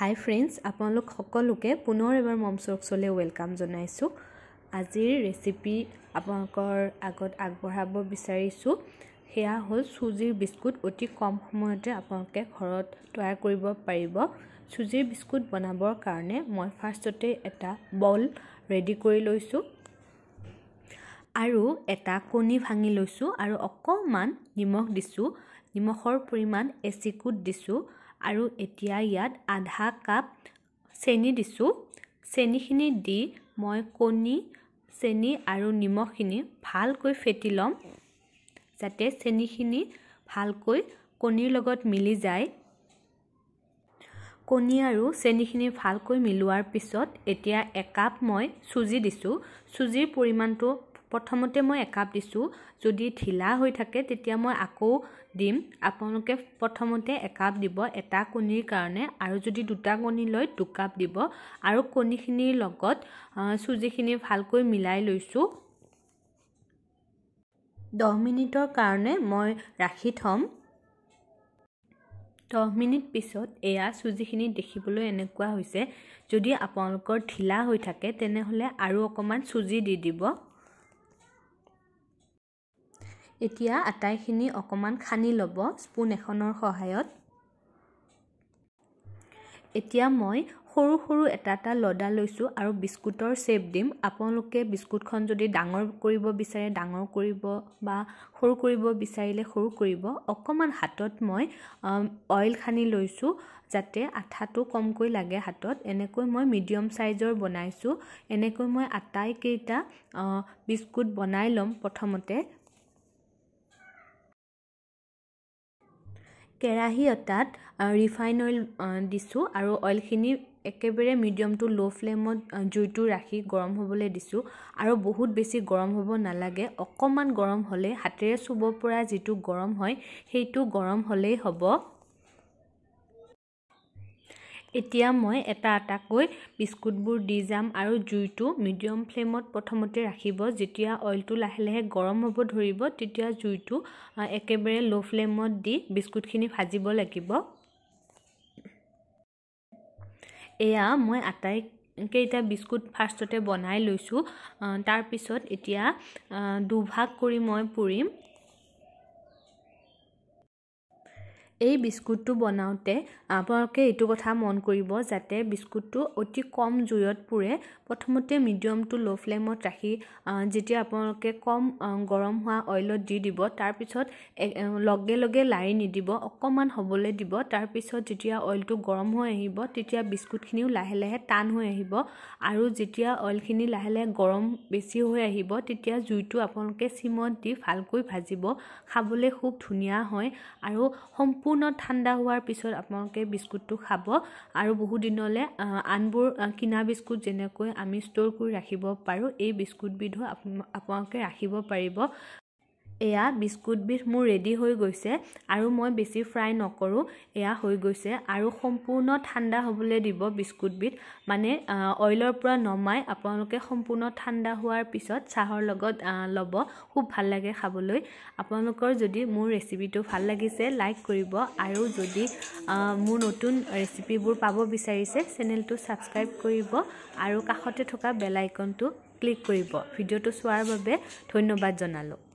হাই friends আপোনালোক সকলোকে পুনৰ এবাৰ মমচৰকছলৈ ৱেলকাম জনাইছোঁ আজিৰ ৰেচিপি আপোনালোকৰ আগত আগবঢ়াব বিচাৰিছোঁ সেয়া হ'ল চুজিৰ বিস্কুট অতি কম সময়তে আপোনালোকে ঘৰত তৈয়াৰ কৰিব পাৰিব চুজিৰ বিস্কুট বনাবৰ কাৰণে মই ফাৰ্ষ্টতে এটা বল ৰেডি কৰি লৈছোঁ আৰু এটা কণী ভাঙি লৈছোঁ আৰু অকণমান নিমখ দিছোঁ নিমখৰ পৰিমাণ এচিকুট দিছোঁ আৰু এতিয়া ইয়াত আধা কাপ চেনি দিছোঁ চেনিখিনি দি মই কণী চেনি আৰু নিমখখিনি ভালকৈ ফেটি ল'ম যাতে চেনিখিনি ভালকৈ কণীৰ লগত মিলি যায় কণী আৰু চেনিখিনি ভালকৈ মিলোৱাৰ পিছত এতিয়া একাপ মই চুজি দিছোঁ চুজিৰ পৰিমাণটো প্ৰথমতে মই একাপ দিছোঁ যদি ঢিলা হৈ থাকে তেতিয়া মই আকৌ দিম আপোনালোকে প্ৰথমতে একাপ দিব এটা কণীৰ কাৰণে আৰু যদি দুটা কণী লয় দুকাপ দিব আৰু কণীখিনিৰ লগত চুজিখিনি ভালকৈ মিলাই লৈছোঁ দহ মিনিটৰ কাৰণে মই ৰাখি থ'ম দহ মিনিট পিছত এয়া চুজিখিনি দেখিবলৈ এনেকুৱা হৈছে যদি আপোনালোকৰ ঢিলা হৈ থাকে তেনেহ'লে আৰু অকণমান চুজি দি দিব এতিয়া আটাইখিনি অকণমান খানি ল'ব স্পুন এখনৰ সহায়ত এতিয়া মই সৰু সৰু এটা এটা লডা লৈছোঁ আৰু বিস্কুটৰ শ্বেপ দিম আপোনালোকে বিস্কুটখন যদি ডাঙৰ কৰিব বিচাৰে ডাঙৰ কৰিব বা সৰু কৰিব বিচাৰিলে সৰু কৰিব অকণমান হাতত মই অইল খানি লৈছোঁ যাতে আঠাটো কমকৈ লাগে হাতত এনেকৈ মই মিডিয়াম চাইজৰ বনাইছোঁ এনেকৈ মই আটাইকেইটা বিস্কুট বনাই ল'ম প্ৰথমতে কেৰাহী এটাত ৰিফাইন অইল দিছোঁ আৰু অইলখিনি একেবাৰে মিডিয়াম টু ল' ফ্লেমত জুইটো ৰাখি গৰম হ'বলৈ দিছোঁ আৰু বহুত বেছি গৰম হ'ব নালাগে অকণমান গৰম হ'লে হাতেৰে চুব পৰা যিটো গৰম হয় সেইটো গৰম হ'লেই হ'ব এতিয়া মই এটা এটাকৈ বিস্কুটবোৰ দি যাম আৰু জুইটো মিডিয়াম ফ্লেমত প্ৰথমতে ৰাখিব যেতিয়া অইলটো লাহে লাহে গৰম হ'ব ধৰিব তেতিয়া জুইটো একেবাৰে ল' ফ্লেমত দি বিস্কুটখিনি ভাজিব লাগিব এয়া মই আটাইকেইটা বিস্কুট ফাৰ্ষ্টতে বনাই লৈছোঁ তাৰপিছত এতিয়া দুভাগ কৰি মই পুৰিম এই বিস্কুটটো বনাওঁতে আপোনালোকে এইটো কথা মন কৰিব যাতে বিস্কুটটো অতি কম জুইত পুৰে প্ৰথমতে মিডিয়ামটো ল' ফ্লেমত ৰাখি যেতিয়া আপোনালোকে কম গৰম হোৱা অইলত দি দিব তাৰপিছত লগে লগে লাৰি নিদিব অকণমান হ'বলৈ দিব তাৰপিছত যেতিয়া অইলটো গৰম হৈ আহিব তেতিয়া বিস্কুটখিনিও লাহে লাহে টান হৈ আহিব আৰু যেতিয়া অইলখিনি লাহে লাহে গৰম বেছি হৈ আহিব তেতিয়া জুইটো আপোনালোকে চিমত দি ভালকৈ ভাজিব খাবলৈ খুব ধুনীয়া হয় আৰু সম্পূৰ্ণ সম্পূৰ্ণ ঠাণ্ডা হোৱাৰ পিছত আপোনালোকে বিস্কুটটো খাব আৰু বহু দিনলৈ আনবোৰ কিনা বিস্কুট যেনেকৈ আমি ষ্ট'ৰ কৰি ৰাখিব পাৰোঁ এই বিস্কুটবিধো আপোনালোকে ৰাখিব পাৰিব এয়া বিস্কুটবিধ মোৰ ৰেডি হৈ গৈছে আৰু মই বেছি ফ্ৰাই নকৰোঁ এয়া হৈ গৈছে আৰু সম্পূৰ্ণ ঠাণ্ডা হ'বলৈ দিব বিস্কুটবিধ মানে অইলৰ পৰা নমাই আপোনালোকে সম্পূৰ্ণ ঠাণ্ডা হোৱাৰ পিছত চাহৰ লগত ল'ব খুব ভাল লাগে খাবলৈ আপোনালোকৰ যদি মোৰ ৰেচিপিটো ভাল লাগিছে লাইক কৰিব আৰু যদি মোৰ নতুন ৰেচিপিবোৰ পাব বিচাৰিছে চেনেলটো ছাবস্ক্ৰাইব কৰিব আৰু কাষতে থকা বেলাইকনটো ক্লিক কৰিব ভিডিঅ'টো চোৱাৰ বাবে ধন্যবাদ জনালোঁ